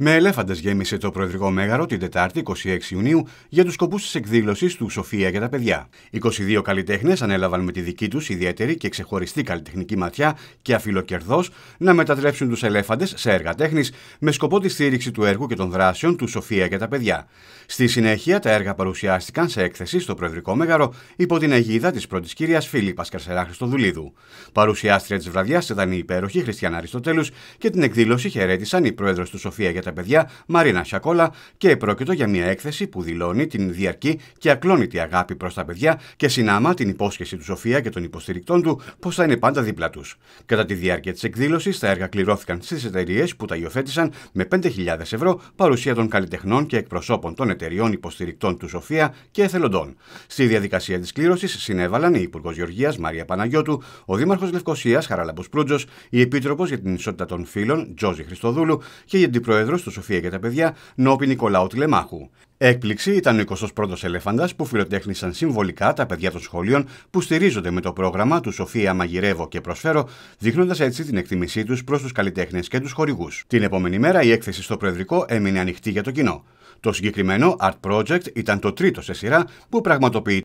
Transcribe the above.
Με ελέφαντες γέμισε το Προεδρικό Μέγαρο την Τετάρτη 26 Ιουνίου για τους σκοπούς της εκδήλωσης του Σοφία για τα παιδιά. 22 καλλιτέχνες ανέλαβαν με τη δική τους ιδιαίτερη και ξεχωριστή καλλιτεχνική ματιά και αφιλοκερδός να μετατρέψουν τους ελέφαντες σε έργα τέχνης με σκοπό τη στήριξη του έργου και των δράσεων του Σοφία για τα παιδιά. Στη συνέχεια, τα έργα παρουσιάστηκαν σε έκθεση στο Προεδρικό Μέγαρο υπό την αιγίδα της πρώτης κυρίας Φίλιπα Καρσερά Χριστοδουλίδου. Παρουσιάστρια της βραδιάς ήταν η υπέροχη Χριστιανά Αριστοτέλους και την εκδήλωση χαιρέτησαν η πρόεδρος του Σοφία για τα τα παιδιά Μαρίνα Σιακόλα και πρόκειτο για μια έκθεση που δηλώνει την διαρκή και ακλόνητη αγάπη προς τα παιδιά και συνάμα την υπόσχεση του Σοφία και των υποστηρικτών του πως θα είναι πάντα δίπλα τους. Κατά τη διάρκεια της εκδήλωσης, τα έργα κληρώθηκαν στις εταιρείες που τα υιοθέτησαν με 5.000 ευρώ παρουσία των καλλιτεχνών και εκπροσώπων των εταιριών υποστηρικτών του Σοφία και εθελοντών. Στη διαδικασία της κλήρωσης συνέβαλαν η Υπουργός Γεωργίας Μαρία Παναγιώτου, ο Δήμαρχος Λευκοσίας Χαράλαμπος Προύτζος, η Επίτροπος για την Ισότητα των φίλων, Τζόζη Χριστοδούλου και η Αντιπρόεδρος στο Σοφία και τα παιδιά Νόπι Νικολάου Τηλεμάχου. Έκπληξη ήταν ο 21ο Ελέφαντα που φιλοτέχνησαν συμβολικά τα παιδιά των σχολείων που στηρίζονται με το πρόγραμμα του Σοφία Μαγειρεύω και Προσφέρω, δείχνοντας έτσι την εκτιμήσή τους προς τους καλλιτέχνες και τους χορηγούς. Την επόμενη μέρα η έκθεση στο Προεδρικό έμεινε ανοιχτή για το κοινό. Το συγκεκριμένο Art Project ήταν το τρίτο σε σειρά που πραγματοποιείται.